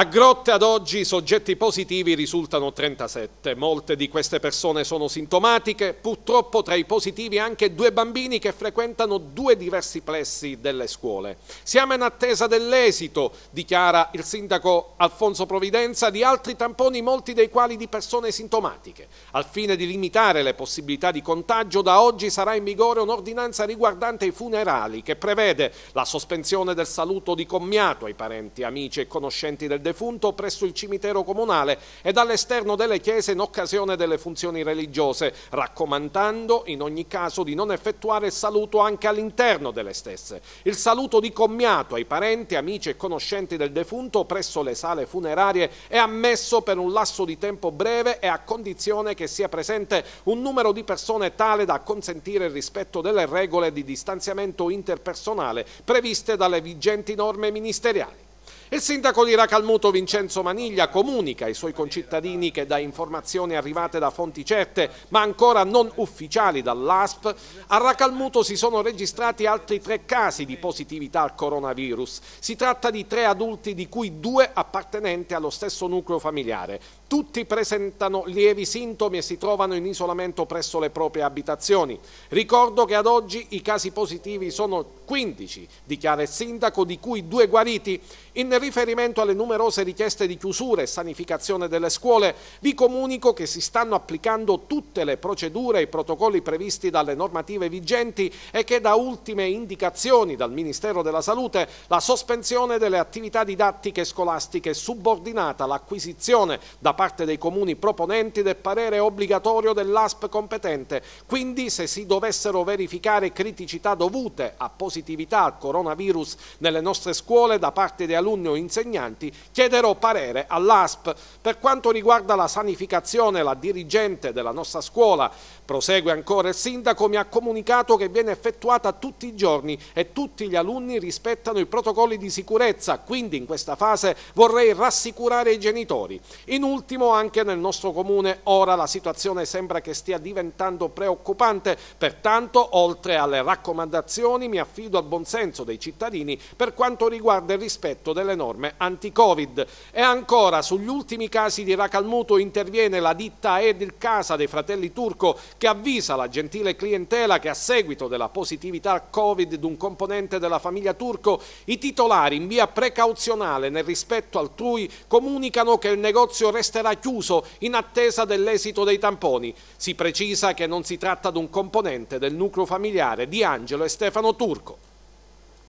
A Grotte ad oggi i soggetti positivi risultano 37, molte di queste persone sono sintomatiche, purtroppo tra i positivi anche due bambini che frequentano due diversi plessi delle scuole. Siamo in attesa dell'esito, dichiara il sindaco Alfonso Providenza, di altri tamponi, molti dei quali di persone sintomatiche. Al fine di limitare le possibilità di contagio, da oggi sarà in vigore un'ordinanza riguardante i funerali che prevede la sospensione del saluto di commiato ai parenti, amici e conoscenti del defunto presso il cimitero comunale e dall'esterno delle chiese in occasione delle funzioni religiose, raccomandando in ogni caso di non effettuare il saluto anche all'interno delle stesse. Il saluto di commiato ai parenti, amici e conoscenti del defunto presso le sale funerarie è ammesso per un lasso di tempo breve e a condizione che sia presente un numero di persone tale da consentire il rispetto delle regole di distanziamento interpersonale previste dalle vigenti norme ministeriali. Il sindaco di Racalmuto Vincenzo Maniglia comunica ai suoi concittadini che da informazioni arrivate da fonti certe ma ancora non ufficiali dall'ASP, a Racalmuto si sono registrati altri tre casi di positività al coronavirus. Si tratta di tre adulti di cui due appartenenti allo stesso nucleo familiare. Tutti presentano lievi sintomi e si trovano in isolamento presso le proprie abitazioni. Ricordo che ad oggi i casi positivi sono 15, dichiara il sindaco, di cui due guariti. In riferimento alle numerose richieste di chiusura e sanificazione delle scuole, vi comunico che si stanno applicando tutte le procedure e i protocolli previsti dalle normative vigenti e che da ultime indicazioni dal Ministero della Salute la sospensione delle attività didattiche scolastiche è subordinata all'acquisizione da parte dei comuni proponenti del parere obbligatorio dell'ASP competente. Quindi se si dovessero verificare criticità dovute a posizioni positività al coronavirus nelle nostre scuole da parte di alunni o insegnanti, chiederò parere all'ASP. Per quanto riguarda la sanificazione, la dirigente della nostra scuola, prosegue ancora il sindaco, mi ha comunicato che viene effettuata tutti i giorni e tutti gli alunni rispettano i protocolli di sicurezza, quindi in questa fase vorrei rassicurare i genitori. In ultimo anche nel nostro comune ora la situazione sembra che stia diventando preoccupante, pertanto oltre alle raccomandazioni mi affido affido al buonsenso dei cittadini per quanto riguarda il rispetto delle norme anti-Covid. E ancora, sugli ultimi casi di Racalmuto interviene la ditta Edil Casa dei fratelli Turco che avvisa la gentile clientela che a seguito della positività Covid di un componente della famiglia Turco i titolari in via precauzionale nel rispetto altrui comunicano che il negozio resterà chiuso in attesa dell'esito dei tamponi. Si precisa che non si tratta di un componente del nucleo familiare di Angelo e Stefano Turco.